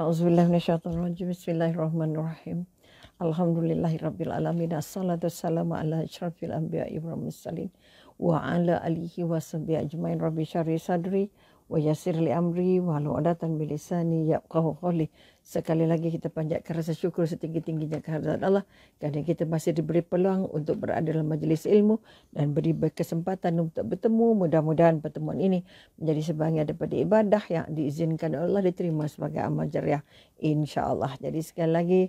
A'udzubillahiminasyaitanirrajim. Bismillahirrahmanirrahim. Alhamdulillahirrabbilalamin. Assalatu wassalamu ala ashrafil anbiya ibrahim salim. Wa ala alihi wa ajmain. Rabbi syarih sadri wayasir li amri walau adatan bilisani yaqahu qawli sekali lagi kita panjatkan rasa syukur setinggi-tingginya kehadirat Allah kerana kita masih diberi peluang untuk berada dalam majlis ilmu dan beri kesempatan untuk bertemu mudah-mudahan pertemuan ini menjadi sebahagian daripada ibadah yang diizinkan Allah diterima sebagai amal jariah Allah jadi sekali lagi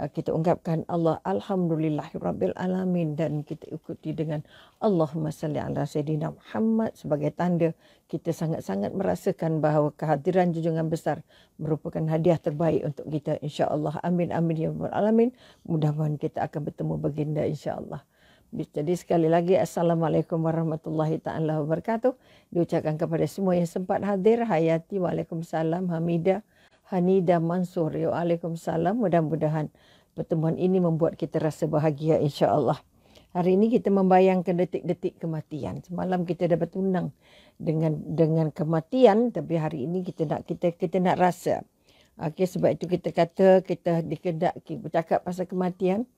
Ah, kita ungkapkan Allah alhamdulillah rabbil alamin dan kita ikuti dengan Allahumma salli ala sayidina Muhammad sebagai tanda kita sangat-sangat merasakan bahawa kehadiran junjungan besar merupakan hadiah terbaik untuk kita insyaallah amin amin ya rabbal alamin mudah-mudahan kita akan bertemu baginda insyaallah jadi sekali lagi assalamualaikum warahmatullahi taala wabarakatuh diucapkan kepada semua yang sempat hadir hayati waalaikumsalam Hamida Hanida Mansur. Ya, Waalaikumsalam. Mudah-mudahan pertemuan ini membuat kita rasa bahagia insya-Allah. Hari ini kita membayangkan detik-detik kematian. Semalam kita dah bertunang dengan dengan kematian tapi hari ini kita nak kita kita nak rasa. Okey sebab itu kita kata kita dikedak bercakap pasal kematian.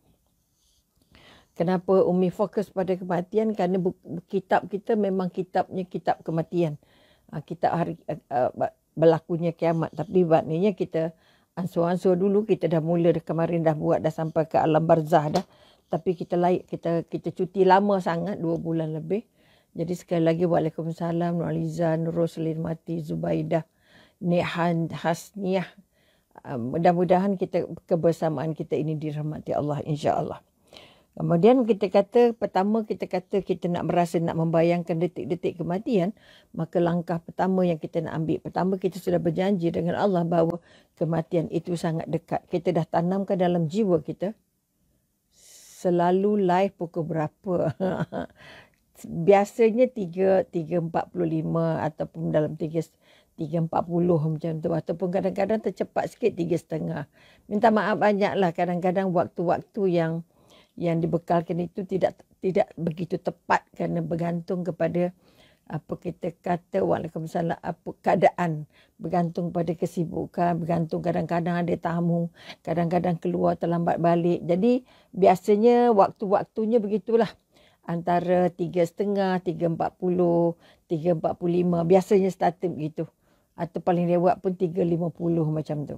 Kenapa Umi fokus pada kematian? Kerana bu, kitab kita memang kitabnya kitab kematian. Uh, kitab hari ah, ah, berlakunya kiamat. Tapi maknanya kita ansur-ansur dulu. Kita dah mula dah kemarin dah buat dah sampai ke alam barzah dah. Tapi kita layak, kita kita cuti lama sangat, dua bulan lebih. Jadi sekali lagi, Waalaikumsalam, Nur Aliza, Nurul Selimati, Zubaidah, Nihan, Hasniah. Um, mudah-mudahan kita kebersamaan kita ini dirahmati Allah insya-Allah. Kemudian kita kata pertama kita kata kita nak merasa nak membayangkan detik-detik kematian, maka langkah pertama yang kita nak ambil pertama kita sudah berjanji dengan Allah bahawa kematian itu sangat dekat. Kita dah tanamkan dalam jiwa kita selalu live pukul berapa. Biasanya 3.45 ataupun dalam 3 3.40 macam tu ataupun kadang-kadang tercepat sikit 3.30. Minta maaf banyaklah kadang-kadang waktu-waktu yang yang dibekalkan itu tidak tidak begitu tepat kerana bergantung kepada ah, apa kita kata waalaikumsalam apa keadaan bergantung pada kesibukan bergantung kadang-kadang ada tamu kadang-kadang keluar terlambat balik jadi biasanya waktu-waktunya begitulah antara 3.30 3.40 3.45 biasanya starter gitu atau paling lewat pun 3.50 macam tu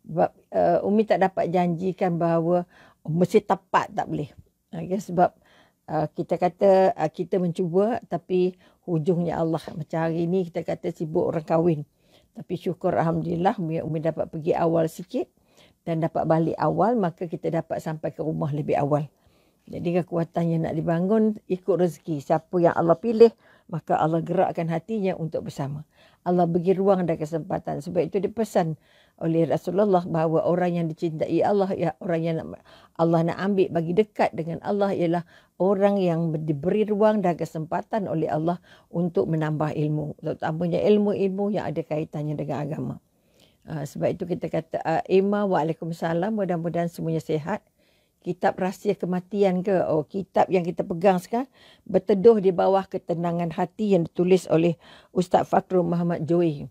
sebab uh, Umi tak dapat janjikan bahawa mesti tepat tak boleh. Okay, sebab uh, kita kata uh, kita mencuba tapi hujungnya Allah. Macam hari ni kita kata sibuk orang kahwin. Tapi syukur Alhamdulillah Umi dapat pergi awal sikit dan dapat balik awal maka kita dapat sampai ke rumah lebih awal. Jadi kekuatannya nak dibangun ikut rezeki. Siapa yang Allah pilih, maka Allah gerakkan hatinya untuk bersama. Allah bagi ruang dan kesempatan. Sebab itu dipesan oleh Rasulullah bahawa orang yang dicintai Allah, ya orang yang Allah nak ambil bagi dekat dengan Allah ialah orang yang diberi ruang dan kesempatan oleh Allah untuk menambah ilmu. Terutamanya ilmu-ilmu yang ada kaitannya dengan agama. Ah, sebab itu kita kata, uh, Emma, waalaikumsalam. Mudah-mudahan semuanya sehat kitab rahsia kematian ke oh kitab yang kita pegang sekarang berteduh di bawah ketenangan hati yang ditulis oleh Ustaz Fakhrul Muhammad Joy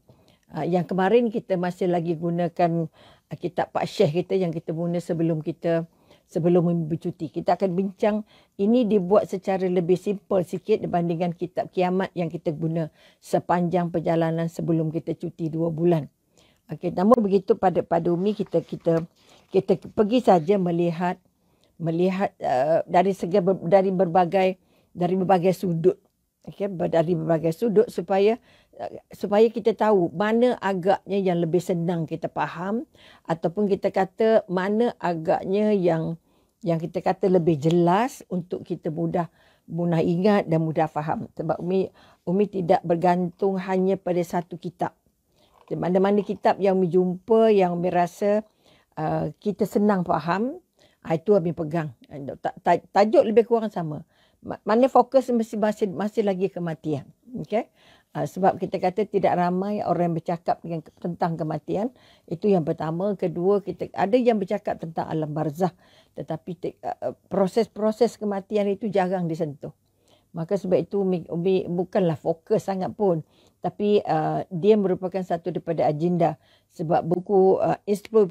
ah, yang kemarin kita masih lagi gunakan ah, kitab Pak Syekh kita yang kita guna sebelum kita sebelum bercuti kita akan bincang ini dibuat secara lebih simple sikit dibandingkan kitab kiamat yang kita guna sepanjang perjalanan sebelum kita cuti dua bulan Okay, namun begitu pada pada umi kita kita kita pergi saja melihat melihat uh, dari segi dari berbagai dari berbagai sudut okey dari berbagai sudut supaya eh, supaya kita tahu mana agaknya yang lebih senang kita faham ataupun kita kata mana agaknya yang yang kita kata lebih jelas untuk kita mudah mudah ingat dan mudah faham sebab umi umi tidak bergantung hanya pada satu kitab di mana-mana kitab yang umi jumpa yang umi rasa uh, kita senang faham Ah, itu Abi pegang. Eh, tajuk lebih kurang sama. Mana fokus mesti masih, masih lagi kematian. Okay? Ah, sebab kita kata tidak ramai orang yang bercakap dengan tentang kematian itu yang pertama kedua kita ada yang bercakap tentang alam barzah tetapi te, eh, eh, proses-proses kematian itu jarang disentuh maka sebab itu umi, umi bukanlah fokus sangat pun tapi uh, dia merupakan satu daripada agenda sebab buku uh, Inspire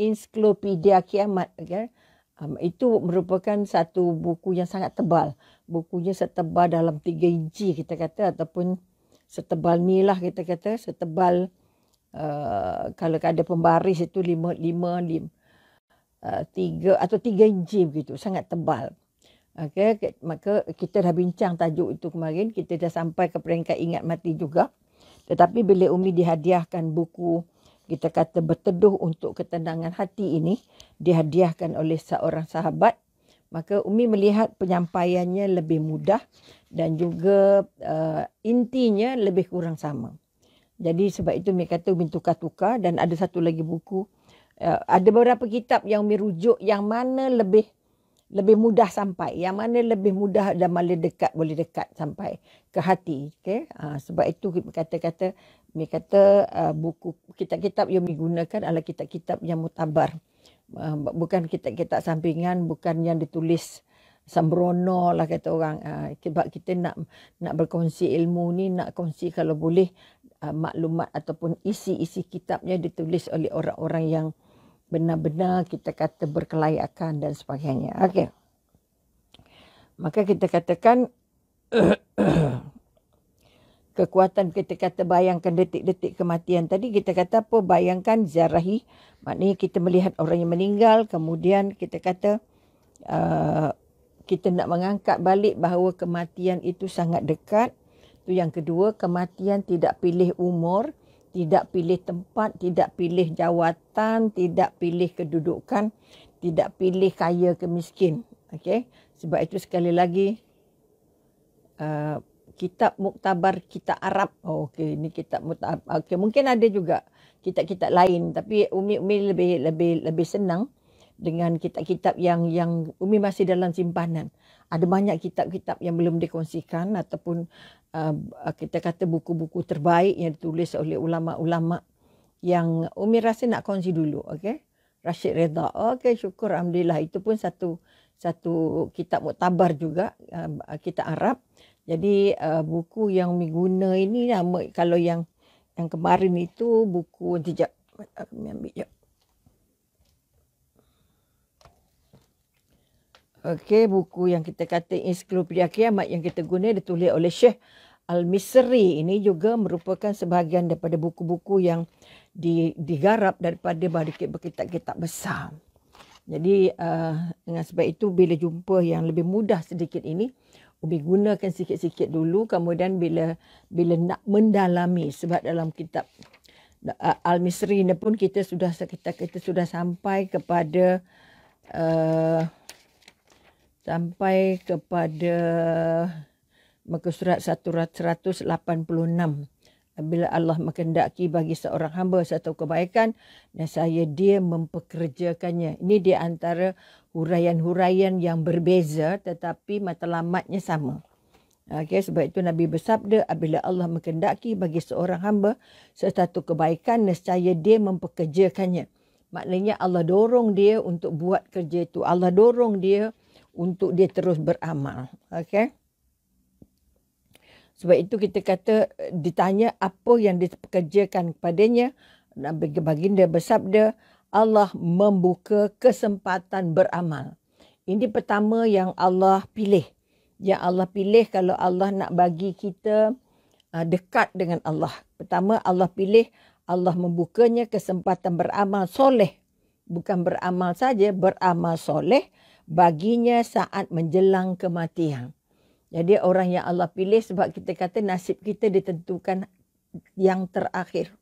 Ensiklopedia Kiamat. Okay? Ya. Um, itu merupakan satu buku yang sangat tebal. Bukunya setebal dalam 3 inci kita kata ataupun setebal ni lah kita kata. Setebal uh, kalau ada pembaris itu 5, 5, 5 uh, 3 atau 3 inci begitu. Sangat tebal. Okay, maka kita dah bincang tajuk itu kemarin. Kita dah sampai ke peringkat ingat mati juga. Tetapi bila Umi dihadiahkan buku kita kata berteduh untuk ketenangan hati ini dihadiahkan oleh seorang sahabat maka Umi melihat penyampaiannya lebih mudah dan juga uh, intinya lebih kurang sama. Jadi sebab itu Umi kata Umi tukar-tukar dan ada satu lagi buku. Uh, ada beberapa kitab yang Umi rujuk yang mana lebih lebih mudah sampai. Yang mana lebih mudah dan malah dekat boleh dekat sampai ke hati. Okay? Uh, ah, sebab itu kita kata-kata Mi kata uh, buku kitab-kitab yang digunakan adalah kitab-kitab yang mutabar. Uh, bukan kitab-kitab sampingan, bukan yang ditulis Sambrono lah kata orang. Uh, sebab kita nak nak berkongsi ilmu ni, nak kongsi kalau boleh uh, maklumat ataupun isi-isi kitabnya ditulis oleh orang-orang yang benar-benar kita kata berkelayakan dan sebagainya. Okey. Maka kita katakan kekuatan kita kata bayangkan detik-detik kematian tadi kita kata apa bayangkan ziarahi maknanya kita melihat orang yang meninggal kemudian kita kata uh, kita nak mengangkat balik bahawa kematian itu sangat dekat tu yang kedua kematian tidak pilih umur tidak pilih tempat tidak pilih jawatan tidak pilih kedudukan tidak pilih kaya ke miskin okey sebab itu sekali lagi uh, kitab muktabar kita Arab. Oh, okey, ini kitab muktabar. Okey, mungkin ada juga kitab-kitab lain tapi Umi Umi lebih lebih lebih senang dengan kitab-kitab yang yang Umi masih dalam simpanan. Ada banyak kitab-kitab yang belum dikongsikan ataupun uh, kita kata buku-buku terbaik yang ditulis oleh ulama-ulama yang Umi rasa nak kongsi dulu, okey. Rashid Reda. Okey, syukur alhamdulillah itu pun satu satu kitab muktabar juga uh, kitab Arab. Jadi uh, buku yang Umi guna ini nama lah, kalau yang yang kemarin itu buku sejak eh, aku ambil jap. Okey, buku yang kita kata Insklopedia Kiamat yang kita guna ditulis oleh Syekh Al-Misri. Ini juga merupakan sebahagian daripada buku-buku yang digarap daripada berkitab-kitab besar. Jadi uh, dengan sebab itu bila jumpa yang lebih mudah sedikit ini, Ubi gunakan sikit-sikit dulu kemudian bila bila nak mendalami sebab dalam kitab Al-Misri ni pun kita sudah kita, kita sudah sampai kepada uh, sampai kepada muka surat 186 bila Allah menghendaki bagi seorang hamba satu kebaikan dan saya dia mempekerjakannya ini di antara huraian-huraian yang berbeza tetapi matlamatnya sama. Okay, sebab itu Nabi bersabda apabila Allah mengendaki bagi seorang hamba sesuatu kebaikan nescaya dia memperkerjakannya. Maknanya Allah dorong dia untuk buat kerja itu. Allah dorong dia untuk dia terus beramal. Okay. Sebab itu kita kata ditanya apa yang dikerjakan kepadanya Nabi baginda bersabda Allah membuka kesempatan beramal. Ini pertama yang Allah pilih. Yang Allah pilih kalau Allah nak bagi kita ah, dekat dengan Allah. Pertama Allah pilih Allah membukanya kesempatan beramal soleh. Bukan beramal saja, beramal soleh baginya saat menjelang kematian. Jadi orang yang Allah pilih sebab kita kata nasib kita ditentukan yang terakhir.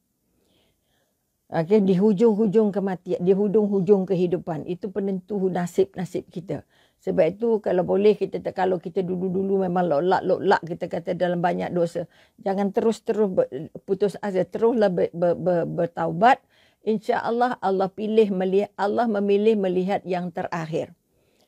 Okay, di hujung-hujung kematian, di hujung-hujung kehidupan. Itu penentu nasib-nasib kita. Sebab itu kalau boleh kita kalau kita dulu-dulu memang lolak-lolak kita kata dalam banyak dosa. Jangan terus-terus putus asa, teruslah ber, ber, ber, bertaubat. Insya-Allah Allah pilih melihat Allah memilih melihat yang terakhir.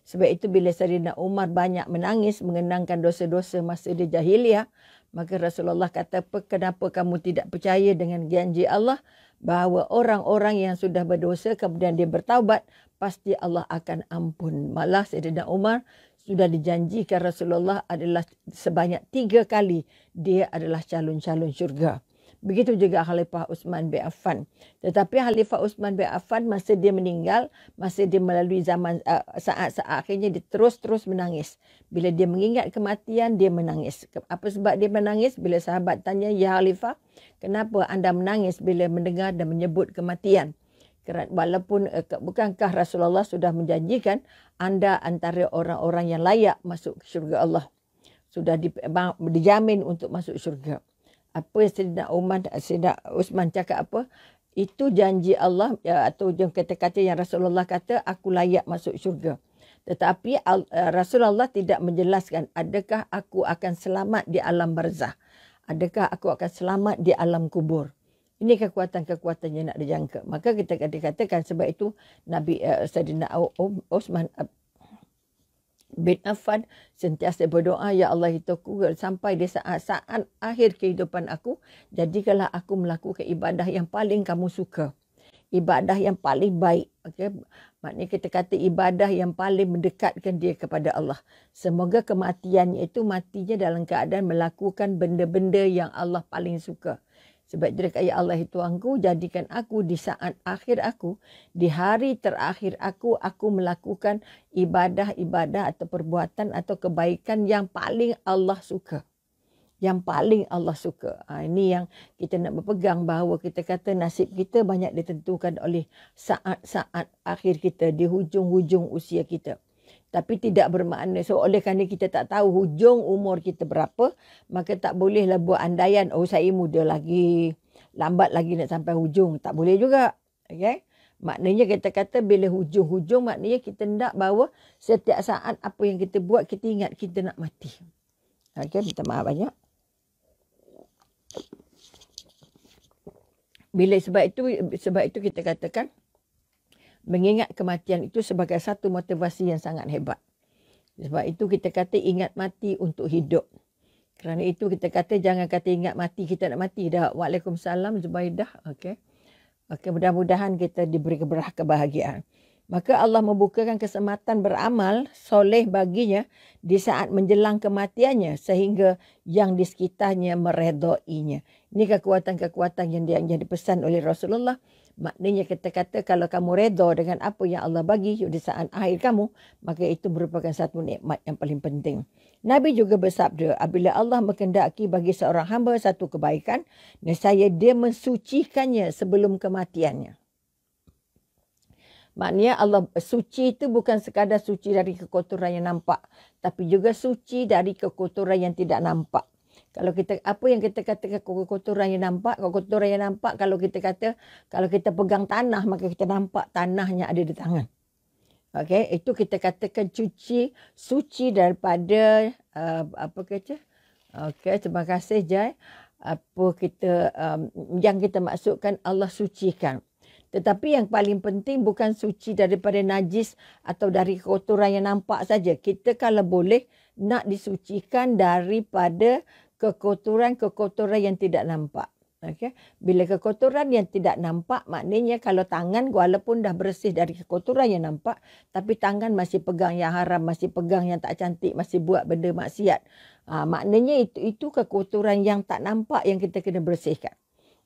Sebab itu bila Sayyidina Umar banyak menangis mengenangkan dosa-dosa masa dia jahiliah, Maka Rasulullah kata, kenapa kamu tidak percaya dengan janji Allah bahawa orang-orang yang sudah berdosa kemudian dia bertaubat, pasti Allah akan ampun. Malah Sayyidina Umar sudah dijanjikan Rasulullah adalah sebanyak tiga kali dia adalah calon-calon syurga. Begitu juga Khalifah Uthman bin Affan. Tetapi Khalifah Uthman bin Affan masa dia meninggal, masa dia melalui zaman eh, saat-saat akhirnya dia terus-terus menangis. Bila dia mengingat kematian, dia menangis. Apa sebab dia menangis? Bila sahabat tanya, Ya Khalifah, kenapa anda menangis bila mendengar dan menyebut kematian? Walaupun eh, bukankah Rasulullah sudah menjanjikan anda antara orang-orang yang layak masuk syurga Allah. Sudah dijamin untuk masuk syurga apa yang Sayyidina Umar, Sayyidina Usman cakap apa, itu janji Allah ya, atau yang kata-kata yang Rasulullah kata, aku layak masuk syurga. Tetapi eh, Rasulullah tidak menjelaskan adakah aku akan selamat di alam barzah. Adakah aku akan selamat di alam kubur. Ini kekuatan kekuatannya nak dijangka. Maka kita kata-katakan sebab itu Nabi uh, Sayyidina Osman bin Affan sentiasa berdoa ya Allah itu hidupku sampai di saat-saat akhir kehidupan aku jadikanlah aku melakukan ibadah yang paling kamu suka ibadah yang paling baik okey maknanya kita kata ibadah yang paling mendekatkan dia kepada Allah semoga kematiannya itu matinya dalam keadaan melakukan benda-benda yang Allah paling suka sebab itu dekat Ya Allah Tuhanku, jadikan aku di saat akhir aku, di hari terakhir aku, aku melakukan ibadah-ibadah atau perbuatan atau kebaikan yang paling Allah suka. Yang paling Allah suka. Ha, ini yang kita nak berpegang bahawa kita kata nasib kita banyak ditentukan oleh saat-saat akhir kita, di hujung-hujung usia kita tapi tidak bermakna so oleh kerana kita tak tahu hujung umur kita berapa maka tak bolehlah buat andaian oh saya muda lagi lambat lagi nak sampai hujung tak boleh juga okey maknanya kita kata bila hujung-hujung maknanya kita nak bawa setiap saat apa yang kita buat kita ingat kita nak mati Okay, minta maaf banyak bila sebab itu sebab itu kita katakan mengingat kematian itu sebagai satu motivasi yang sangat hebat. Sebab itu kita kata ingat mati untuk hidup. Kerana itu kita kata jangan kata ingat mati kita nak mati dah. Waalaikumsalam Zubaidah. Okey. Okey mudah-mudahan kita diberi keberah kebahagiaan. Maka Allah membukakan kesempatan beramal soleh baginya di saat menjelang kematiannya sehingga yang di sekitarnya meredoinya. Ini kekuatan-kekuatan yang dipesan oleh Rasulullah Maknanya kita kata kalau kamu redha dengan apa yang Allah bagi di saat akhir kamu, maka itu merupakan satu nikmat yang paling penting. Nabi juga bersabda, apabila Allah mengendaki bagi seorang hamba satu kebaikan, nescaya dia mensucikannya sebelum kematiannya. Maknanya Allah suci itu bukan sekadar suci dari kekotoran yang nampak, tapi juga suci dari kekotoran yang tidak nampak. Kalau kita apa yang kita kata kekotoran yang nampak, kekotoran yang nampak kalau kita kata kalau kita pegang tanah maka kita nampak tanahnya ada di tangan. Okey, itu kita katakan cuci suci daripada uh, apa kata? Okey, terima kasih Jai. Apa kita um, yang kita maksudkan Allah sucikan. Tetapi yang paling penting bukan suci daripada najis atau dari kotoran yang nampak saja. Kita kalau boleh nak disucikan daripada kekotoran-kekotoran yang tidak nampak. Okay. Bila kekotoran yang tidak nampak, maknanya kalau tangan walaupun dah bersih dari kekotoran yang nampak, tapi tangan masih pegang yang haram, masih pegang yang tak cantik, masih buat benda maksiat. Ha, maknanya itu, itu kekotoran yang tak nampak yang kita kena bersihkan.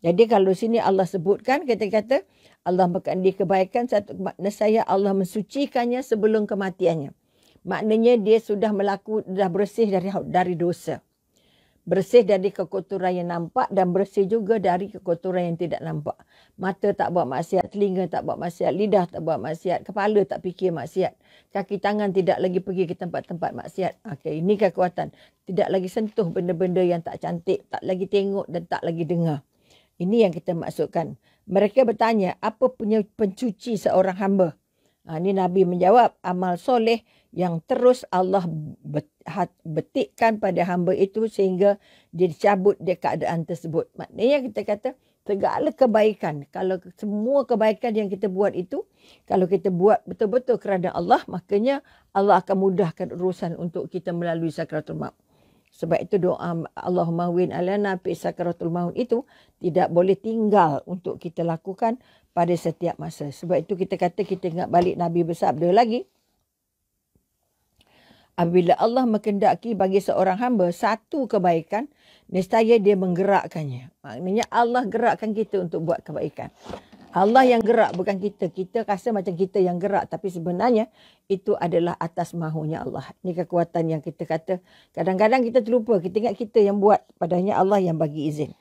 Jadi kalau sini Allah sebutkan, kita kata Allah makan di kebaikan, satu makna saya Allah mensucikannya sebelum kematiannya. Maknanya dia sudah melaku, dah bersih dari dari dosa bersih dari kekotoran yang nampak dan bersih juga dari kekotoran yang tidak nampak. Mata tak buat maksiat, telinga tak buat maksiat, lidah tak buat maksiat, kepala tak fikir maksiat. Kaki tangan tidak lagi pergi ke tempat-tempat maksiat. Okay, ini kekuatan. Tidak lagi sentuh benda-benda yang tak cantik, tak lagi tengok dan tak lagi dengar. Ini yang kita maksudkan. Mereka bertanya, apa punya pencuci seorang hamba? Ha, ini Nabi menjawab, amal soleh yang terus Allah betikkan pada hamba itu sehingga dia dicabut dia keadaan tersebut. Maknanya kita kata segala kebaikan. Kalau semua kebaikan yang kita buat itu, kalau kita buat betul-betul kerana Allah, makanya Allah akan mudahkan urusan untuk kita melalui sakratul maut. Sebab itu doa Allah mahuin alana Na'fi sakratul maut itu tidak boleh tinggal untuk kita lakukan pada setiap masa. Sebab itu kita kata kita ingat balik Nabi bersabda lagi. Apabila Allah mengendaki bagi seorang hamba satu kebaikan, nescaya dia menggerakkannya. Maknanya Allah gerakkan kita untuk buat kebaikan. Allah yang gerak bukan kita. Kita rasa macam kita yang gerak tapi sebenarnya itu adalah atas mahunya Allah. Ini kekuatan yang kita kata. Kadang-kadang kita terlupa. Kita ingat kita yang buat. Padahalnya Allah yang bagi izin.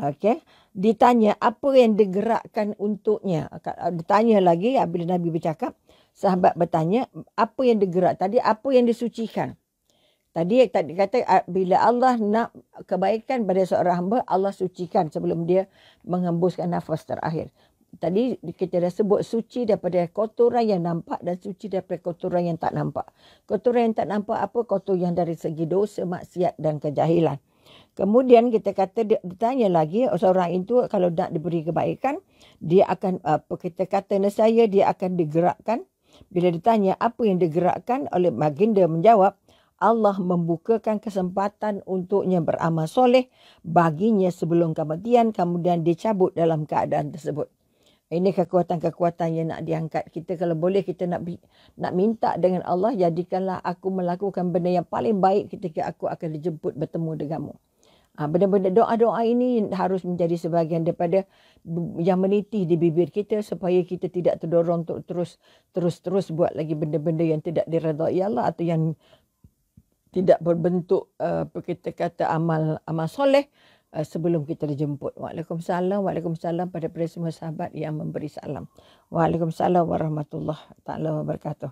Okay? Ditanya apa yang digerakkan untuknya. Ditanya lagi apabila Nabi bercakap sahabat bertanya apa yang digerak tadi apa yang disucikan tadi tadi kata bila Allah nak kebaikan pada seorang hamba Allah sucikan sebelum dia menghembuskan nafas terakhir tadi kita dah sebut suci daripada kotoran yang nampak dan suci daripada kotoran yang tak nampak kotoran yang tak nampak apa kotor yang dari segi dosa maksiat dan kejahilan Kemudian kita kata dia ditanya lagi seorang itu kalau nak diberi kebaikan dia akan apa kita kata nescaya dia akan digerakkan bila ditanya apa yang digerakkan oleh baginda menjawab, Allah membukakan kesempatan untuknya beramal soleh baginya sebelum kematian kemudian dicabut dalam keadaan tersebut. Ini kekuatan-kekuatan yang nak diangkat. Kita kalau boleh kita nak nak minta dengan Allah jadikanlah aku melakukan benda yang paling baik ketika aku akan dijemput bertemu denganmu. Ha, benda-benda doa-doa ini harus menjadi sebahagian daripada yang meniti di bibir kita supaya kita tidak terdorong untuk terus terus terus buat lagi benda-benda yang tidak diredai Allah atau yang tidak berbentuk ah, apa uh, kita kata amal amal soleh uh, sebelum kita dijemput. Waalaikumsalam, waalaikumsalam pada para semua sahabat yang memberi salam. Waalaikumsalam warahmatullahi taala wabarakatuh.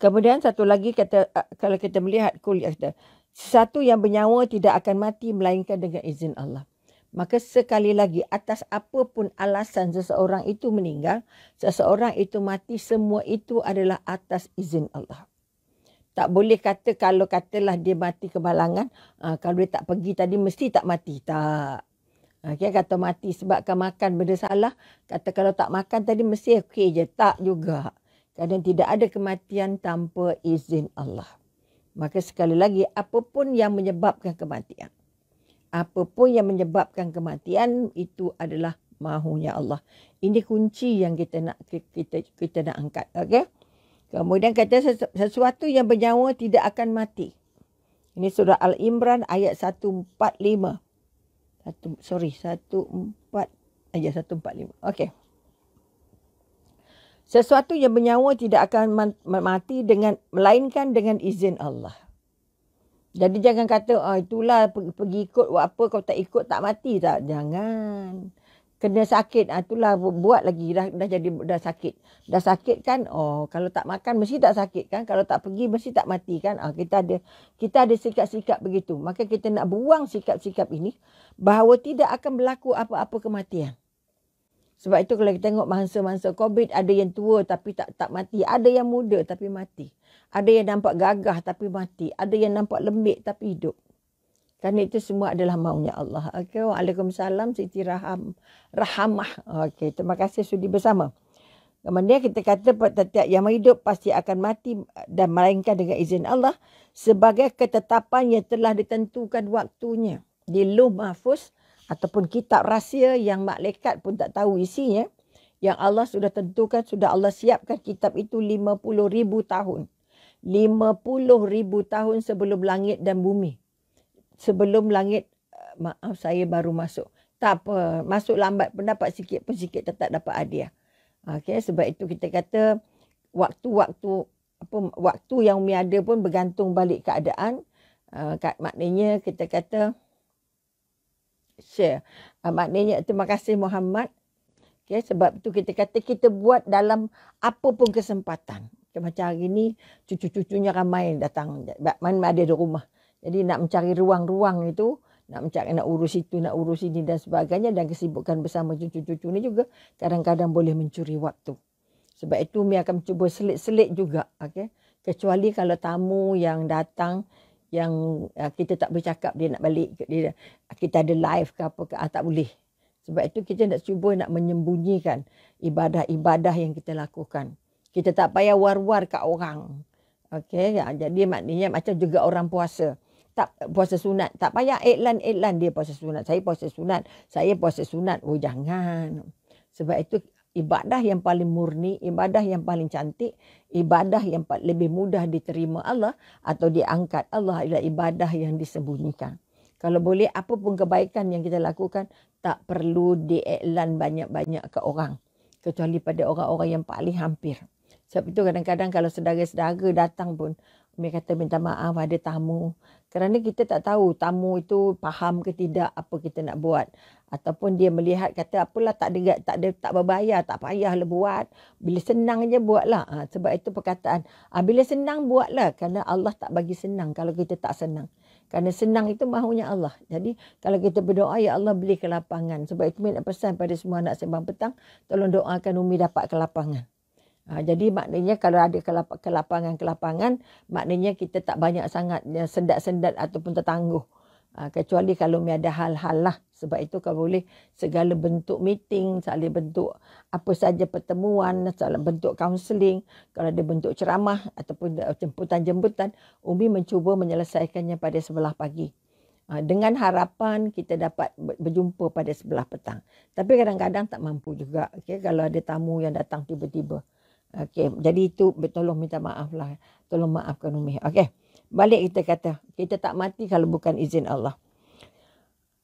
Kemudian satu lagi kata kalau kita melihat kuliah kita, Sesuatu yang bernyawa tidak akan mati melainkan dengan izin Allah. Maka sekali lagi atas apapun alasan seseorang itu meninggal, seseorang itu mati, semua itu adalah atas izin Allah. Tak boleh kata kalau katalah dia mati kebalangan, ah, kalau dia tak pergi tadi mesti tak mati. Tak. Okay, ah, kata mati sebab sebabkan makan benda salah, kata kalau tak makan tadi mesti okey je. Tak juga. Kadang tidak ada kematian tanpa izin Allah. Maka sekali lagi, apapun yang menyebabkan kematian. Apapun yang menyebabkan kematian itu adalah mahunya Allah. Ini kunci yang kita nak kita kita nak angkat, okay? Kemudian kata sesuatu yang bernyawa tidak akan mati. Ini surah Al-Imran ayat 145. Satu sorry, 14 ayat 145. Okey. Sesuatu yang bernyawa tidak akan mati dengan melainkan dengan izin Allah. Jadi jangan kata ah oh, itulah pergi, pergi ikut apa kau tak ikut tak mati tak jangan. Kena sakit ah itulah buat lagi dah dah jadi dah sakit. Dah sakit kan? Oh kalau tak makan mesti tak sakit kan? Kalau tak pergi mesti tak mati kan? Ah kita ada kita ada sikap-sikap begitu. Maka kita nak buang sikap-sikap ini bahawa tidak akan berlaku apa-apa kematian. Sebab itu kalau kita tengok mangsa-mangsa COVID, ada yang tua tapi tak tak mati. Ada yang muda tapi mati. Ada yang nampak gagah tapi mati. Ada yang nampak lembik tapi hidup. Kerana itu semua adalah maunya Allah. Okay. Waalaikumsalam Siti Raham. Rahamah. Okay. Terima kasih sudi bersama. Kemudian kita kata setiap yang hidup pasti akan mati dan melainkan dengan izin Allah sebagai ketetapan yang telah ditentukan waktunya. Di Luh Mahfuz ataupun kitab rahsia yang malaikat pun tak tahu isinya yang Allah sudah tentukan sudah Allah siapkan kitab itu 50000 tahun 50000 tahun sebelum langit dan bumi sebelum langit eh, maaf saya baru masuk tak apa masuk lambat pendapat sikit pun sikit tetap dapat hadiah okey sebab itu kita kata waktu-waktu apa waktu yang umi ada pun bergantung balik keadaan uh, maknanya kita kata share. Uh, maknanya terima kasih Muhammad. Okay, sebab tu kita kata kita buat dalam apa pun kesempatan. Okay, macam hari ni cucu-cucunya ramai datang. Mana ada di rumah. Jadi nak mencari ruang-ruang itu. Nak mencari nak urus itu, nak urus ini dan sebagainya. Dan kesibukan bersama cucu-cucu ni juga. Kadang-kadang boleh mencuri waktu. Sebab itu Mi akan cuba selit-selit juga. Okay? Kecuali kalau tamu yang datang yang uh, kita tak boleh cakap dia nak balik dia ah, kita ada live ke apa ke uh, tak boleh sebab itu kita nak cuba nak menyembunyikan ibadah-ibadah yang kita lakukan kita tak payah war-war kat orang okey uh, jadi maknanya macam juga orang puasa tak puasa sunat tak payah iklan-iklan dia puasa sunat saya puasa sunat saya puasa sunat oh jangan sebab itu ibadah yang paling murni, ibadah yang paling cantik, ibadah yang lebih mudah diterima Allah atau diangkat Allah adalah ibadah yang disembunyikan. Kalau boleh apa pun kebaikan yang kita lakukan tak perlu dieklan banyak-banyak ke orang kecuali pada orang-orang yang paling hampir. Sebab itu kadang-kadang kalau saudara-saudara datang pun mereka kata minta maaf ada tamu. Kerana kita tak tahu tamu itu faham ke tidak apa kita nak buat. Ataupun dia melihat kata apalah tak ada, tak ada, tak berbayar, tak payahlah buat. Bila senang je buatlah. Ha, sebab itu perkataan. Ha, bila senang buatlah. Kerana Allah tak bagi senang kalau kita tak senang. Kerana senang itu mahunya Allah. Jadi kalau kita berdoa, Ya Allah beli kelapangan. Sebab itu minta pesan pada semua anak sembang petang. Tolong doakan Umi dapat kelapangan. Ha, jadi maknanya kalau ada kelapangan-kelapangan, maknanya kita tak banyak sangat sendat-sendat ataupun tertangguh. Ha, kecuali kalau mi ada hal-hal lah. Sebab itu kau boleh segala bentuk meeting, segala bentuk apa saja pertemuan, segala bentuk counselling, kalau ada bentuk ceramah ataupun eh, jemputan-jemputan, Umi mencuba menyelesaikannya pada sebelah pagi. Ha, dengan harapan kita dapat berjumpa pada sebelah petang. Tapi kadang-kadang tak mampu juga. Okay? Kalau ada tamu yang datang tiba-tiba. Okey, jadi itu tolong minta maaf lah. Tolong maafkan Umi. Okey, balik kita kata. Kita tak mati kalau bukan izin Allah.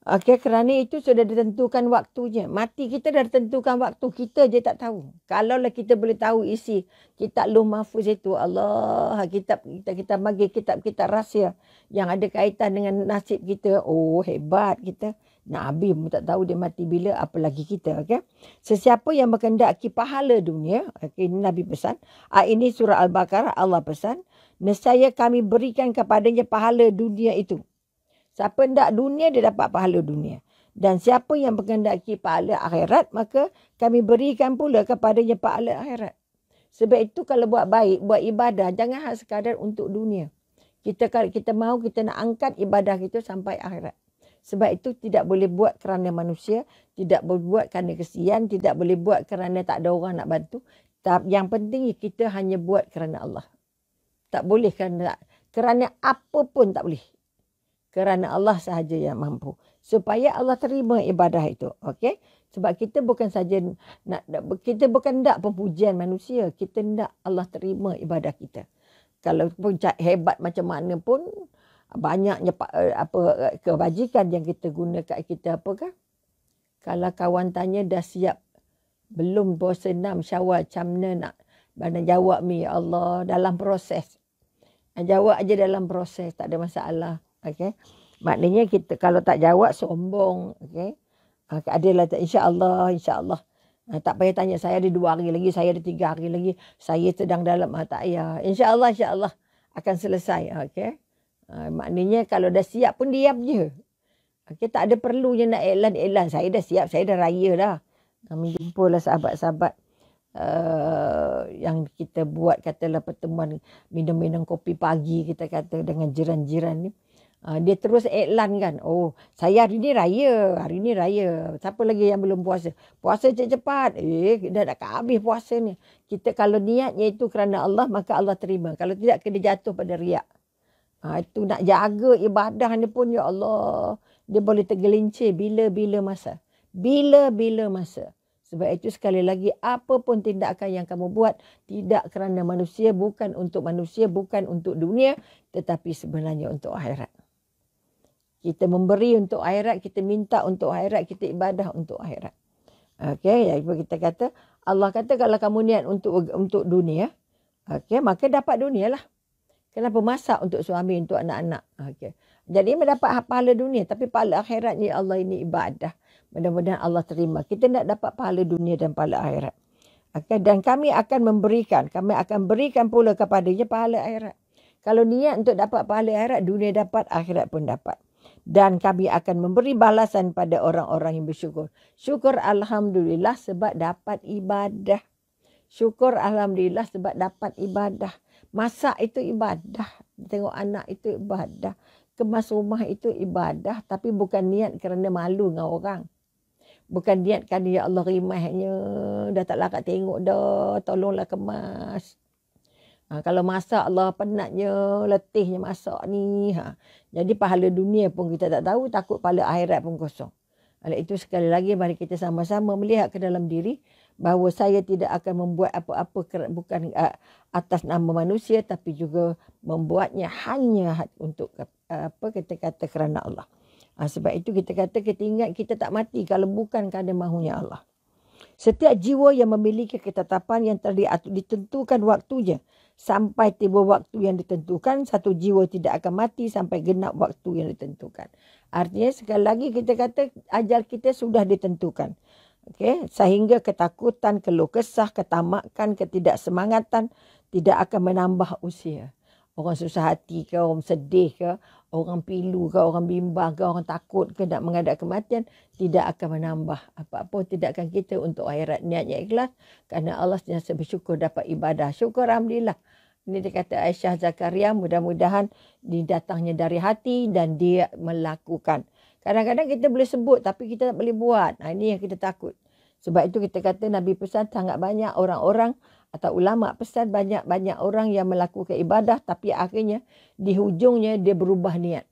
Okey, kerana itu sudah ditentukan waktunya. Mati kita dah ditentukan waktu. Kita je tak tahu. Kalaulah kita boleh tahu isi kitab Luh Mahfuz itu. Allah, kitab kita kita bagi kitab-kitab rahsia yang ada kaitan dengan nasib kita. Oh, hebat kita. Kita. Nah, habis pun tak tahu dia mati bila, apalagi kita. Okay? Sesiapa yang mengendaki pahala dunia, okay, ini Nabi pesan. Ah, ini surah Al-Baqarah, Allah pesan. Nesaya kami berikan kepadanya pahala dunia itu. Siapa hendak dunia, dia dapat pahala dunia. Dan siapa yang mengendaki pahala akhirat, maka kami berikan pula kepadanya pahala akhirat. Sebab itu kalau buat baik, buat ibadah, jangan sekadar untuk dunia. Kita kalau kita mau kita nak angkat ibadah kita sampai akhirat. Sebab itu tidak boleh buat kerana manusia, tidak boleh buat kerana kesian, tidak boleh buat kerana tak ada orang nak bantu. Yang penting kita hanya buat kerana Allah. Tak boleh kerana kerana apa pun tak boleh. Kerana Allah sahaja yang mampu. Supaya Allah terima ibadah itu. Okay? Sebab kita bukan saja nak, kita bukan nak pempujian manusia. Kita nak Allah terima ibadah kita. Kalau pun hebat macam mana pun, banyaknya eh, apa eh, kewajikan yang kita guna kat kita apa apakah kalau kawan tanya dah siap belum puasa enam syawal macam nak mana jawab mi ya Allah dalam proses jawab aja dalam proses tak ada masalah okey maknanya kita kalau tak jawab sombong okey adalah tak insyaallah insyaallah Ha, tak payah tanya saya ada dua hari lagi, saya ada tiga hari lagi. Saya sedang dalam mata ha, ayah. InsyaAllah, insyaAllah akan selesai. Okay. Ha, maknanya kalau dah siap pun diam je. Okey, tak ada perlunya nak iklan-iklan. Saya dah siap, saya dah raya dah. Kami jumpalah sahabat-sahabat uh, yang kita buat katalah pertemuan minum-minum kopi pagi kita kata dengan jiran-jiran ni. Uh, dia terus iklan kan. Oh, saya hari ni raya. Hari ni raya. Siapa lagi yang belum puasa? Puasa cepat-cepat. Eh, dah nak habis puasa ni. Kita kalau niatnya itu kerana Allah, maka Allah terima. Kalau tidak, kena jatuh pada riak. Ha, itu nak jaga ibadah ni pun, ya Allah. Dia boleh tergelincir bila-bila masa. Bila-bila masa. Sebab itu sekali lagi, apapun tindakan yang kamu buat, tidak kerana manusia, bukan untuk manusia, bukan untuk dunia, tetapi sebenarnya untuk akhirat. Kita memberi untuk akhirat, kita minta untuk akhirat, kita ibadah untuk akhirat. Okey, ya, kita kata, Allah kata kalau kamu niat untuk untuk dunia, okey, maka dapat dunia lah. Kenapa masak untuk suami, untuk anak-anak. Ah, okay. Jadi mendapat ha- pahala dunia. Tapi pahala akhirat ni Allah ini ibadah. Mudah-mudahan Allah terima. Kita nak dapat pahala dunia dan pahala akhirat. Okay. Dan kami akan memberikan. Kami akan berikan pula kepadanya pahala akhirat. Kalau niat untuk dapat pahala akhirat, dunia dapat, akhirat pun dapat. Dan kami akan memberi balasan pada orang-orang yang bersyukur. Syukur Alhamdulillah sebab dapat ibadah. Syukur Alhamdulillah sebab dapat ibadah. Masak itu ibadah. Tengok anak itu ibadah. Kemas rumah itu ibadah. Tapi bukan niat kerana malu dengan orang. Bukan niatkan ya Allah rimahnya. Dah tak larat tengok dah. Tolonglah kemas. Ha, kalau masak Allah penatnya. Letihnya masak ni. Ha. Jadi pahala dunia pun kita tak tahu. Takut pahala akhirat pun kosong. Oleh itu sekali lagi mari kita sama-sama melihat ke dalam diri bahawa saya tidak akan membuat apa-apa bukan uh, atas nama manusia tapi juga membuatnya hanya untuk uh, apa kita kata kerana Allah. Uh, sebab itu kita kata kita ingat kita tak mati kalau bukan kerana mahunya Allah. Setiap jiwa yang memiliki ketetapan yang telah ditentukan waktunya sampai tiba waktu yang ditentukan satu jiwa tidak akan mati sampai genap waktu yang ditentukan. Artinya sekali lagi kita kata ajal kita sudah ditentukan. Okay? Sehingga ketakutan, keluh kesah, ketamakan, ketidaksemangatan tidak akan menambah usia. Orang susah hati ke, orang sedih ke, orang pilu ke, orang bimbang ke, orang takut ke nak mengadap kematian tidak akan menambah apa-apa. Tidakkan kita untuk akhirat niatnya ikhlas kerana Allah senyasa bersyukur dapat ibadah. Syukur Alhamdulillah. Ini dia kata Aisyah Zakaria mudah-mudahan didatangnya dari hati dan dia melakukan. Kadang-kadang kita boleh sebut tapi kita tak boleh buat. Nah ha, ini yang kita takut. Sebab itu kita kata Nabi pesan sangat banyak orang-orang atau ulama pesan banyak-banyak orang yang melakukan ibadah tapi akhirnya di hujungnya dia berubah niat.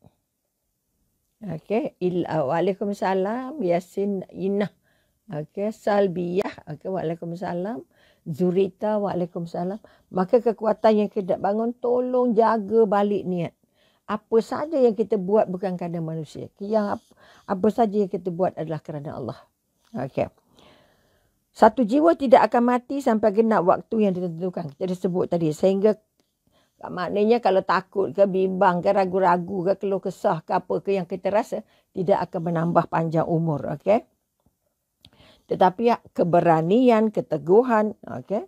Okey, ah, Waalaikumsalam Yasin Inah. Okey, Salbiyah. Okey, Waalaikumsalam. Zurita, Waalaikumsalam. Maka kekuatan yang kita bangun tolong jaga balik niat apa saja yang kita buat bukan kerana manusia. Yang apa, apa saja yang kita buat adalah kerana Allah. Okey. Satu jiwa tidak akan mati sampai genap waktu yang ditentukan. Kita dah sebut tadi. Sehingga maknanya kalau takut ke bimbang ke ragu-ragu ke keluh kesah ke apa ke yang kita rasa tidak akan menambah panjang umur. Okey. Tetapi keberanian, keteguhan, okey.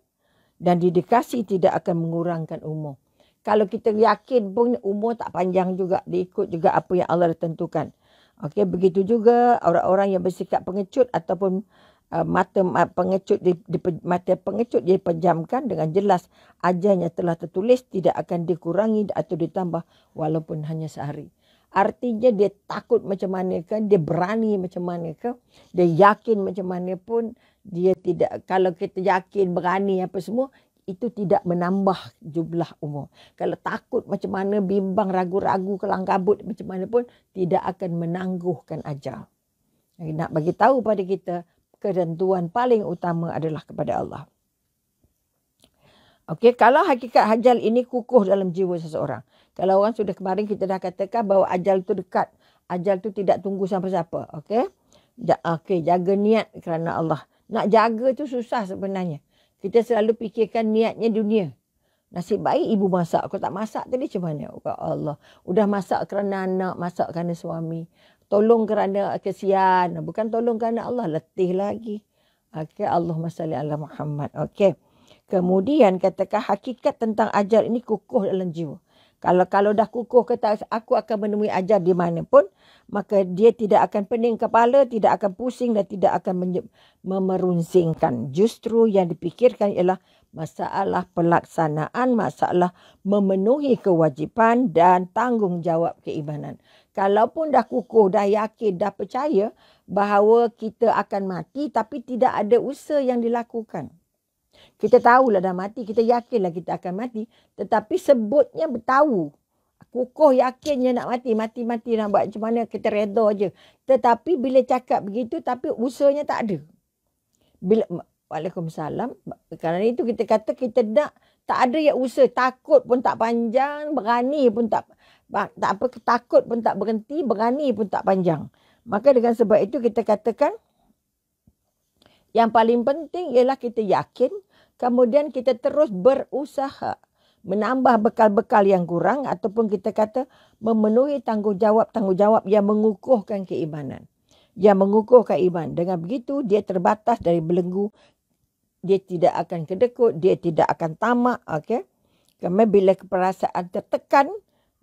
Dan dedikasi tidak akan mengurangkan umur kalau kita yakin pun umur tak panjang juga diikut juga apa yang Allah tentukan. Okey begitu juga orang-orang yang bersikap pengecut ataupun uh, mata uh, pengecut di, di mata pengecut dia pejamkan dengan jelas ajarnya telah tertulis tidak akan dikurangi atau ditambah walaupun hanya sehari. Artinya dia takut macam mana kan, dia berani macam mana kan, dia yakin macam mana pun dia tidak kalau kita yakin berani apa semua itu tidak menambah jumlah umur. Kalau takut macam mana, bimbang, ragu-ragu, kelang kabut macam mana pun tidak akan menangguhkan ajal. nak bagi tahu pada kita kerentuan paling utama adalah kepada Allah. Okey, kalau hakikat ajal ini kukuh dalam jiwa seseorang. Kalau orang sudah kemarin kita dah katakan bahawa ajal itu dekat. Ajal itu tidak tunggu sampai siapa Okey, ja, okay, jaga niat kerana Allah. Nak jaga tu susah sebenarnya. Kita selalu fikirkan niatnya dunia. Nasib baik ibu masak. Kalau tak masak tadi macam mana? Ya Allah. Udah masak kerana anak, masak kerana suami. Tolong kerana kesian. Bukan tolong kerana Allah. Letih lagi. Okay. Allah salli Allah Muhammad. Okay. Kemudian katakan hakikat tentang ajar ini kukuh dalam jiwa. Kalau kalau dah kukuh kata aku akan menemui ajar di mana pun, maka dia tidak akan pening kepala, tidak akan pusing dan tidak akan menye- memerunsingkan. Justru yang dipikirkan ialah masalah pelaksanaan, masalah memenuhi kewajipan dan tanggungjawab keimanan. Kalaupun dah kukuh, dah yakin, dah percaya bahawa kita akan mati tapi tidak ada usaha yang dilakukan. Kita tahulah dah mati. Kita yakinlah kita akan mati. Tetapi sebutnya bertahu. Kukuh yakinnya nak mati. Mati-mati nak buat macam mana. Kita reda je. Tetapi bila cakap begitu. Tapi usahanya tak ada. Bila, Waalaikumsalam. Kerana itu kita kata kita nak. Tak ada yang usaha. Takut pun tak panjang. Berani pun tak. Tak apa. Takut pun tak berhenti. Berani pun tak panjang. Maka dengan sebab itu kita katakan. Yang paling penting ialah kita yakin. Kemudian kita terus berusaha menambah bekal-bekal yang kurang ataupun kita kata memenuhi tanggungjawab-tanggungjawab yang mengukuhkan keimanan. Yang mengukuhkan iman. Dengan begitu dia terbatas dari belenggu. Dia tidak akan kedekut. Dia tidak akan tamak. Okay? Kemudian bila perasaan tertekan.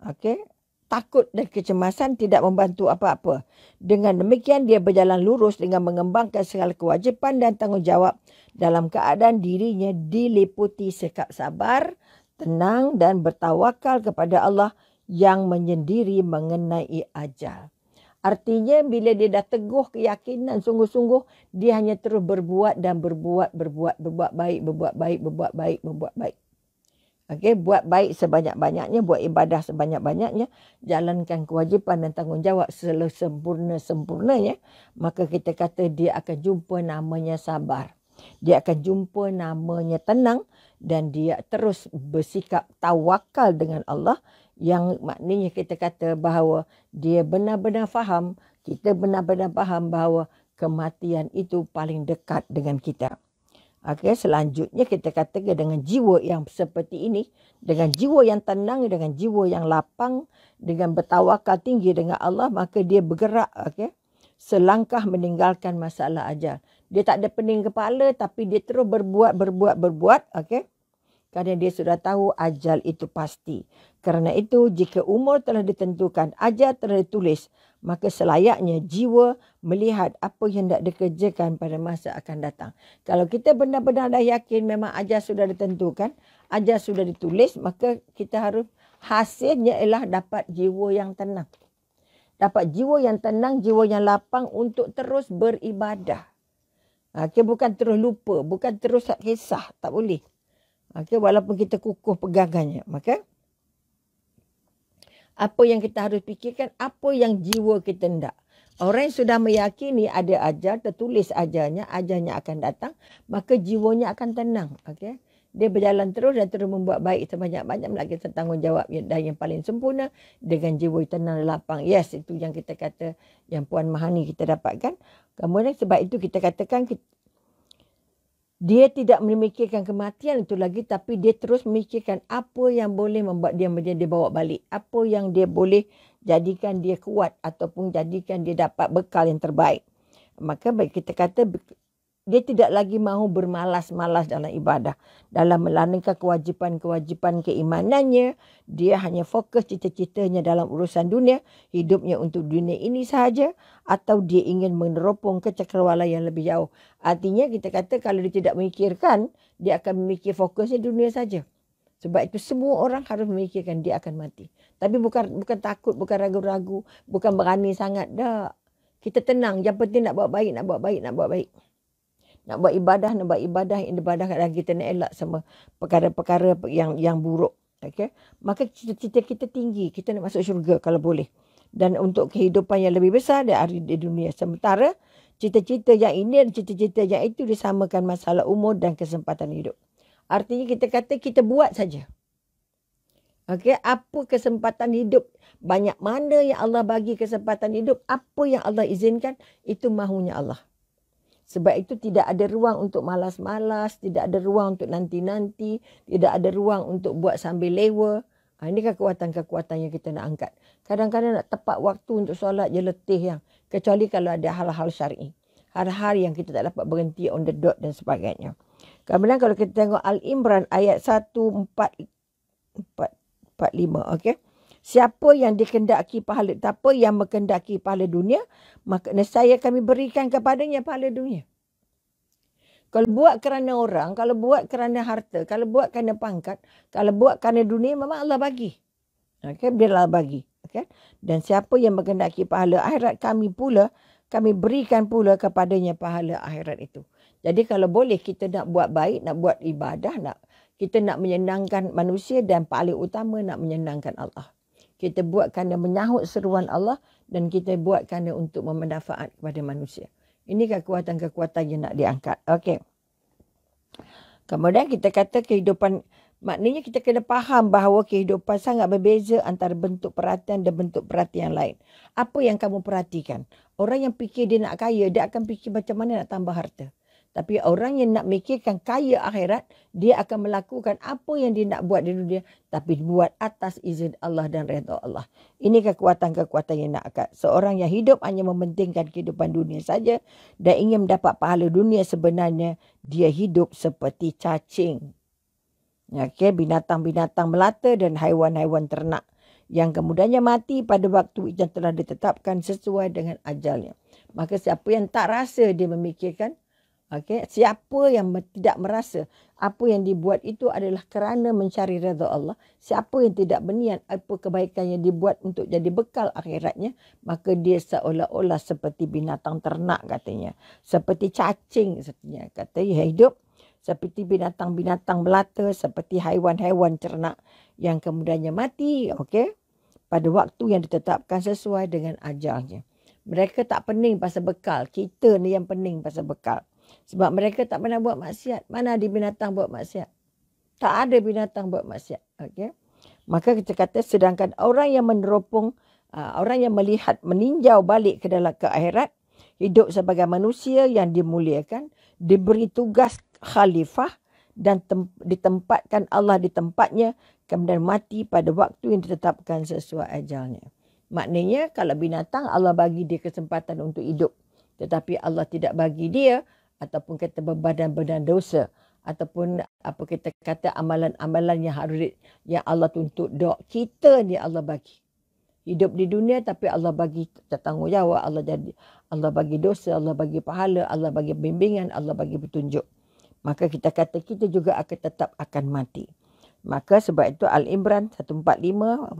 Okay? takut dan kecemasan tidak membantu apa-apa. Dengan demikian, dia berjalan lurus dengan mengembangkan segala kewajipan dan tanggungjawab dalam keadaan dirinya diliputi sikap sabar, tenang dan bertawakal kepada Allah yang menyendiri mengenai ajal. Artinya bila dia dah teguh keyakinan sungguh-sungguh, dia hanya terus berbuat dan berbuat, berbuat, berbuat baik, berbuat baik, berbuat baik, berbuat baik. Berbuat baik. Okay, buat baik sebanyak-banyaknya, buat ibadah sebanyak-banyaknya, jalankan kewajipan dan tanggungjawab sempurna sempurnanya maka kita kata dia akan jumpa namanya sabar. Dia akan jumpa namanya tenang dan dia terus bersikap tawakal dengan Allah yang maknanya kita kata bahawa dia benar-benar faham, kita benar-benar faham bahawa kematian itu paling dekat dengan kita. Okay, selanjutnya kita katakan dengan jiwa yang seperti ini, dengan jiwa yang tenang, dengan jiwa yang lapang, dengan bertawakal tinggi dengan Allah, maka dia bergerak, Okay, Selangkah meninggalkan masalah ajal. Dia tak ada pening kepala tapi dia terus berbuat, berbuat, berbuat, Okay, Kerana dia sudah tahu ajal itu pasti. Kerana itu jika umur telah ditentukan, ajal telah ditulis, maka selayaknya jiwa melihat apa yang hendak dikerjakan pada masa akan datang. Kalau kita benar-benar dah yakin memang ajar sudah ditentukan, ajar sudah ditulis, maka kita harus hasilnya ialah dapat jiwa yang tenang. Dapat jiwa yang tenang, jiwa yang lapang untuk terus beribadah. Okay, bukan terus lupa, bukan terus kisah, tak boleh. Okay, walaupun kita kukuh pegangannya. Okay? Apa yang kita harus fikirkan, apa yang jiwa kita nak. Orang yang sudah meyakini ada ajar, tertulis ajarnya, ajarnya akan datang, maka jiwanya akan tenang. Okay? Dia berjalan terus dan terus membuat baik sebanyak-banyak lagi tertanggungjawab dan yang paling sempurna dengan jiwa tenang dan lapang. Yes, itu yang kita kata yang Puan Mahani kita dapatkan. Kemudian sebab itu kita katakan dia tidak memikirkan kematian itu lagi tapi dia terus memikirkan apa yang boleh membuat dia menjadi dia bawa balik apa yang dia boleh jadikan dia kuat ataupun jadikan dia dapat bekal yang terbaik maka kita kata dia tidak lagi mahu bermalas-malas dalam ibadah. Dalam melanakan kewajipan-kewajipan keimanannya, dia hanya fokus cita-citanya dalam urusan dunia, hidupnya untuk dunia ini sahaja atau dia ingin meneropong ke cakrawala yang lebih jauh. Artinya kita kata kalau dia tidak memikirkan, dia akan memikir fokusnya dunia saja. Sebab itu semua orang harus memikirkan dia akan mati. Tapi bukan bukan takut, bukan ragu-ragu, bukan berani sangat. Tak. Kita tenang. Yang penting nak buat baik, nak buat baik. Nak buat baik nak buat ibadah nak buat ibadah ibadah kadang kita nak elak sama perkara-perkara yang yang buruk okey maka cita-cita kita tinggi kita nak masuk syurga kalau boleh dan untuk kehidupan yang lebih besar di hari di dunia sementara cita-cita yang ini dan cita-cita yang itu disamakan masalah umur dan kesempatan hidup artinya kita kata kita buat saja Okey, apa kesempatan hidup? Banyak mana yang Allah bagi kesempatan hidup? Apa yang Allah izinkan? Itu mahunya Allah. Sebab itu tidak ada ruang untuk malas-malas, tidak ada ruang untuk nanti-nanti, tidak ada ruang untuk buat sambil lewa. Ha, ini kekuatan-kekuatan yang kita nak angkat. Kadang-kadang nak tepat waktu untuk solat je letih yang. Kecuali kalau ada hal-hal syar'i. Hal-hal yang kita tak dapat berhenti on the dot dan sebagainya. Kemudian kalau kita tengok Al-Imran ayat 1, 4, 4, 4 5. Okay? Siapa yang dikendaki pahala, siapa yang mengendaki pahala dunia, maka saya kami berikan kepadanya pahala dunia. Kalau buat kerana orang, kalau buat kerana harta, kalau buat kerana pangkat, kalau buat kerana dunia, memang Allah bagi. Okay, biar Allah bagi. Okay. Dan siapa yang mengendaki pahala akhirat kami pula, kami berikan pula kepadanya pahala akhirat itu. Jadi kalau boleh kita nak buat baik, nak buat ibadah, nak kita nak menyenangkan manusia dan paling utama nak menyenangkan Allah kita buat kerana menyahut seruan Allah dan kita buat kerana untuk memanfaat kepada manusia. Ini kekuatan-kekuatan yang nak diangkat. Okey. Kemudian kita kata kehidupan maknanya kita kena faham bahawa kehidupan sangat berbeza antara bentuk perhatian dan bentuk perhatian lain. Apa yang kamu perhatikan? Orang yang fikir dia nak kaya, dia akan fikir macam mana nak tambah harta. Tapi orang yang nak mikirkan kaya akhirat, dia akan melakukan apa yang dia nak buat di dunia. Tapi buat atas izin Allah dan reda Allah. Ini kekuatan-kekuatan yang nak akan. Seorang yang hidup hanya mementingkan kehidupan dunia saja. Dan ingin mendapat pahala dunia sebenarnya, dia hidup seperti cacing. Okay, binatang-binatang melata dan haiwan-haiwan ternak. Yang kemudiannya mati pada waktu yang telah ditetapkan sesuai dengan ajalnya. Maka siapa yang tak rasa dia memikirkan Okey, siapa yang tidak merasa apa yang dibuat itu adalah kerana mencari redha Allah, siapa yang tidak berniat apa kebaikan yang dibuat untuk jadi bekal akhiratnya, maka dia seolah-olah seperti binatang ternak katanya, seperti cacing katanya, kata ya hidup seperti binatang-binatang belata, seperti haiwan-haiwan ternak yang kemudiannya mati, okey. Pada waktu yang ditetapkan sesuai dengan ajalnya. Mereka tak pening pasal bekal. Kita ni yang pening pasal bekal. Sebab mereka tak pernah buat maksiat. Mana ada binatang buat maksiat? Tak ada binatang buat maksiat. Okay? Maka kita kata sedangkan orang yang meneropong, ah, orang yang melihat, meninjau balik ke dalam ke akhirat, hidup sebagai manusia yang dimuliakan, diberi tugas khalifah dan ditempatkan Allah di tempatnya, kemudian mati pada waktu yang ditetapkan sesuai ajalnya. Maknanya kalau binatang Allah bagi dia kesempatan untuk hidup. Tetapi Allah tidak bagi dia ataupun kata berbadan-badan dosa ataupun apa kita kata amalan-amalan yang harus yang Allah tuntut doa kita ni Allah bagi. Hidup di dunia tapi Allah bagi tanggungjawab, Allah jadi Allah bagi dosa, Allah bagi pahala, Allah bagi bimbingan, Allah bagi petunjuk. Maka kita kata kita juga akan tetap akan mati. Maka sebab itu Al-Imran 145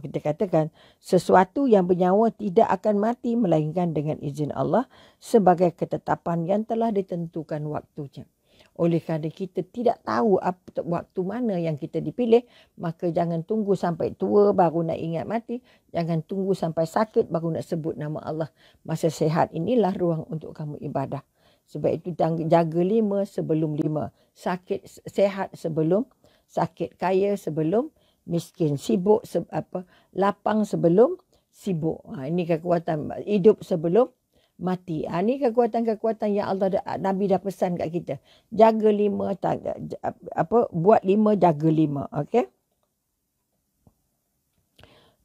kita katakan sesuatu yang bernyawa tidak akan mati melainkan dengan izin Allah sebagai ketetapan yang telah ditentukan waktunya. Oleh kerana kita tidak tahu apa, waktu mana yang kita dipilih, maka jangan tunggu sampai tua baru nak ingat mati. Jangan tunggu sampai sakit baru nak sebut nama Allah. Masa sehat inilah ruang untuk kamu ibadah. Sebab itu jaga lima sebelum lima. Sakit sehat sebelum sakit kaya sebelum miskin sibuk se- apa lapang sebelum sibuk ha, ini kekuatan hidup sebelum mati ha, ini kekuatan-kekuatan yang Allah Nabi dah pesan kat kita jaga lima tak, apa buat lima jaga lima okay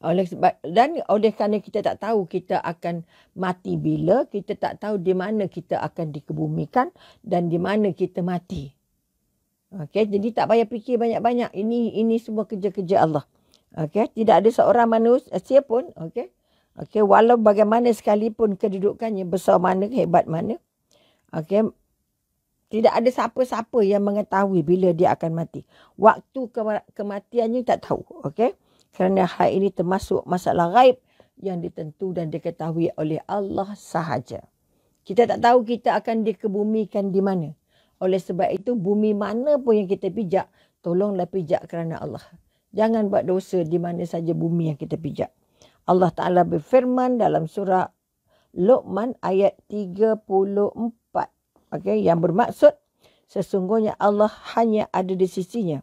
oleh sebab dan oleh kerana kita tak tahu kita akan mati bila kita tak tahu di mana kita akan dikebumikan dan di mana kita mati Okey, jadi tak payah fikir banyak-banyak. Ini ini semua kerja-kerja Allah. Okey, tidak ada seorang manusia eh, pun, okey. Okey, walau bagaimana sekalipun kedudukannya besar mana, hebat mana. Okey. Tidak ada siapa-siapa yang mengetahui bila dia akan mati. Waktu ke- kematiannya tak tahu, okey. Kerana hal ini termasuk masalah gaib yang ditentu dan diketahui oleh Allah sahaja. Kita tak tahu kita akan dikebumikan di mana. Oleh sebab itu, bumi mana pun yang kita pijak, tolonglah pijak kerana Allah. Jangan buat dosa di mana saja bumi yang kita pijak. Allah Ta'ala berfirman dalam surah Luqman ayat 34. Okay, yang bermaksud, sesungguhnya Allah hanya ada di sisinya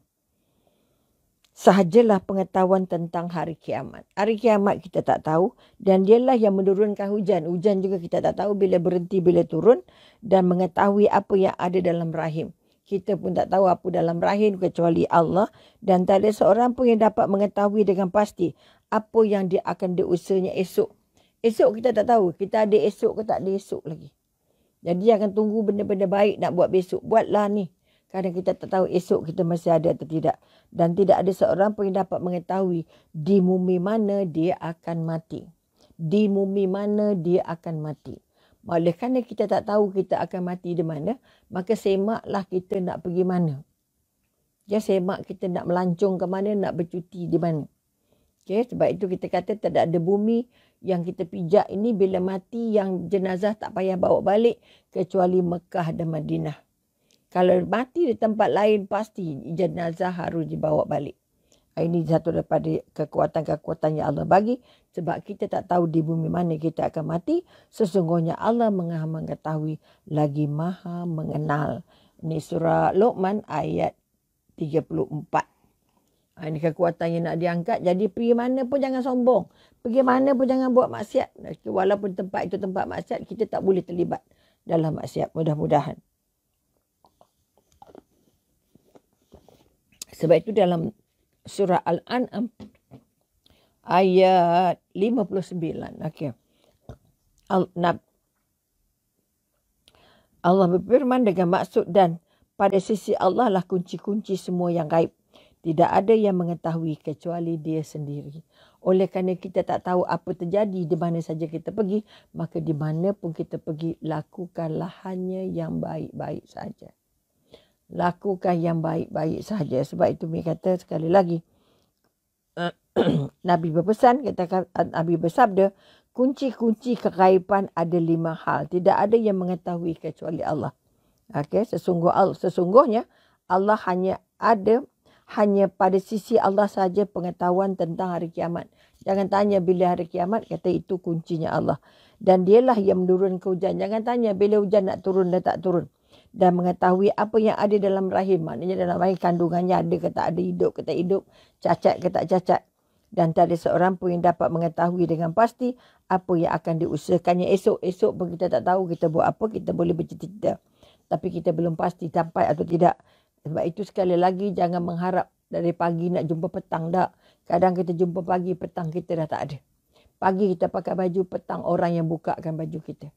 sahajalah pengetahuan tentang hari kiamat. Hari kiamat kita tak tahu dan dialah yang menurunkan hujan. Hujan juga kita tak tahu bila berhenti, bila turun dan mengetahui apa yang ada dalam rahim. Kita pun tak tahu apa dalam rahim kecuali Allah dan tak ada seorang pun yang dapat mengetahui dengan pasti apa yang dia akan diusahanya esok. Esok kita tak tahu. Kita ada esok ke tak ada esok lagi. Jadi akan tunggu benda-benda baik nak buat besok. Buatlah ni kadang kita tak tahu esok kita masih ada atau tidak dan tidak ada seorang pun yang dapat mengetahui di mumi mana dia akan mati di mumi mana dia akan mati oleh kerana kita tak tahu kita akan mati di mana maka semaklah kita nak pergi mana ya semak kita nak melancung ke mana nak bercuti di mana okey sebab itu kita kata tak ada bumi yang kita pijak ini bila mati yang jenazah tak payah bawa balik kecuali Mekah dan Madinah kalau mati di tempat lain pasti jenazah harus dibawa balik. Ah, ini satu daripada kekuatan-kekuatan yang Allah bagi sebab kita tak tahu di bumi mana kita akan mati. Sesungguhnya Allah mengah mengetahui lagi maha mengenal. Ini surah Luqman ayat 34. Ah, ini kekuatan yang nak diangkat. Jadi pergi mana pun jangan sombong. Pergi mana pun jangan buat maksiat. Walaupun tempat itu tempat maksiat, kita tak boleh terlibat dalam maksiat mudah-mudahan. Sebab itu dalam surah Al-An'am ayat 59. Okey. Al Allah berfirman dengan maksud dan pada sisi Allah lah kunci-kunci semua yang gaib. Tidak ada yang mengetahui kecuali dia sendiri. Oleh kerana kita tak tahu apa terjadi di mana saja kita pergi, maka di mana pun kita pergi, lakukanlah hanya yang baik-baik saja lakukan yang baik-baik saja. Sebab itu Mi kata sekali lagi. Nabi berpesan, kata ah, Nabi bersabda, kunci-kunci keraipan ada lima hal. Tidak ada yang mengetahui kecuali Allah. Okay, sesungguh, sesungguhnya Allah hanya ada, hanya pada sisi Allah saja pengetahuan tentang hari kiamat. Jangan tanya bila hari kiamat, kata itu kuncinya Allah. Dan dialah yang menurunkan hujan. Jangan tanya bila hujan nak turun dan tak turun dan mengetahui apa yang ada dalam rahim. Maknanya dalam rahim kandungannya ada ke tak ada, hidup ke tak hidup, cacat ke tak cacat. Dan tak ada seorang pun yang dapat mengetahui dengan pasti apa yang akan diusahakannya esok. Esok pun kita tak tahu kita buat apa, kita boleh bercita-cita. Tapi kita belum pasti sampai atau tidak. Sebab itu sekali lagi jangan mengharap dari pagi nak jumpa petang tak. Kadang kita jumpa pagi, petang kita dah tak ada. Pagi kita pakai baju, petang orang yang bukakan baju kita.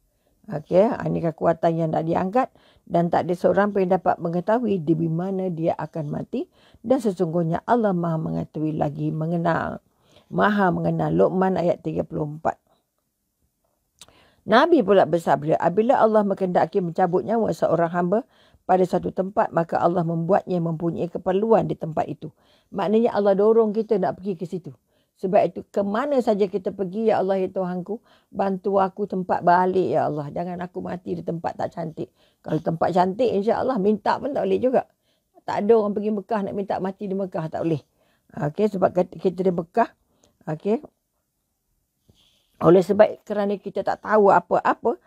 Okey, ini kekuatan yang tak diangkat dan tak ada seorang pun yang dapat mengetahui di mana dia akan mati dan sesungguhnya Allah Maha mengetahui lagi mengenal. Maha mengenal Luqman ayat 34. Nabi pula bersabda, apabila Allah menghendaki mencabut nyawa seorang hamba pada satu tempat, maka Allah membuatnya mempunyai keperluan di tempat itu. Maknanya Allah dorong kita nak pergi ke situ. Sebab itu ke mana saja kita pergi ya Allah ya Tuhanku bantu aku tempat balik ya Allah jangan aku mati di tempat tak cantik. Kalau tempat cantik insya-Allah minta pun tak boleh juga. Tak ada orang pergi Mekah nak minta mati di Mekah tak boleh. okay sebab kita di Mekah. okay Oleh sebab kerana kita tak tahu apa-apa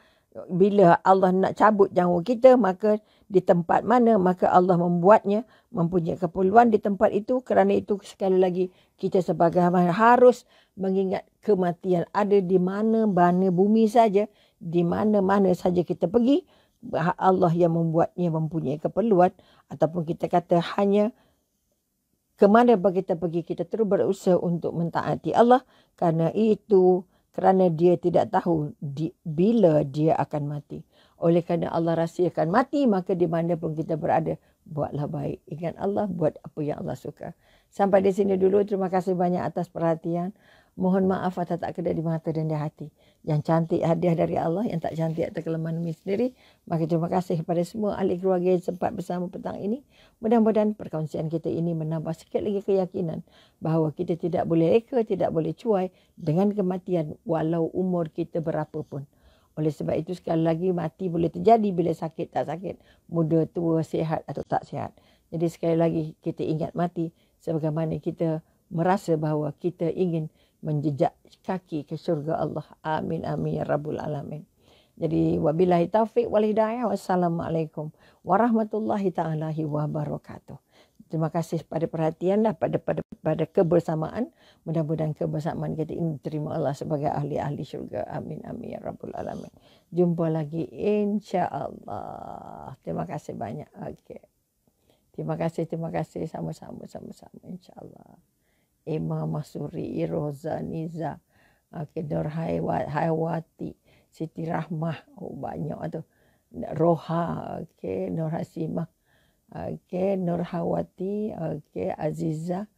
bila Allah nak cabut jauh kita maka di tempat mana maka Allah membuatnya mempunyai keperluan di tempat itu kerana itu sekali lagi kita sebagai harus mengingat kematian ada di mana-mana bumi saja di mana-mana saja kita pergi Allah yang membuatnya mempunyai keperluan ataupun kita kata hanya ke mana pun kita pergi kita terus berusaha untuk mentaati Allah kerana itu kerana dia tidak tahu di, bila dia akan mati oleh kerana Allah rasa akan mati, maka di mana pun kita berada, buatlah baik. Ingat Allah, buat apa yang Allah suka. Sampai di sini dulu. Terima kasih banyak atas perhatian. Mohon maaf atas tak kena di mata dan di hati. Yang cantik hadiah dari Allah, yang tak cantik atas kelemahan diri sendiri. Maka terima kasih kepada semua ahli keluarga yang sempat bersama petang ini. Mudah-mudahan perkongsian kita ini menambah sikit lagi keyakinan bahawa kita tidak boleh reka, tidak boleh cuai dengan kematian walau umur kita berapa pun. Oleh sebab itu sekali lagi mati boleh terjadi bila sakit tak sakit, muda tua sihat atau tak sihat. Jadi sekali lagi kita ingat mati sebagaimana kita merasa bahawa kita ingin menjejak kaki ke syurga Allah. Amin amin ya rabbul alamin. Jadi wabillahi taufik wal hidayah. Wassalamualaikum warahmatullahi taala wabarakatuh terima kasih pada perhatian lah pada pada pada kebersamaan mudah-mudahan kebersamaan kita ini terima Allah sebagai ahli-ahli syurga amin amin ya rabbal alamin jumpa lagi insyaallah terima kasih banyak okey terima kasih terima kasih sama-sama sama-sama insyaallah Emma Masuri Iroza Niza okey Nur Haiwati Siti Rahmah oh banyak tu Roha okey Nur Hasimah Okey, Nurhawati, okey, Azizah.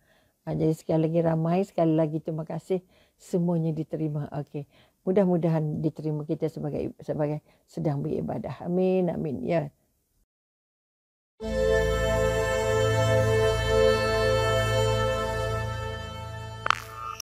Ah, jadi sekali lagi ramai, sekali lagi terima kasih semuanya diterima. Okey. Mudah-mudahan diterima kita sebagai sebagai sedang beribadah. Amin, amin. Ya. Yeah.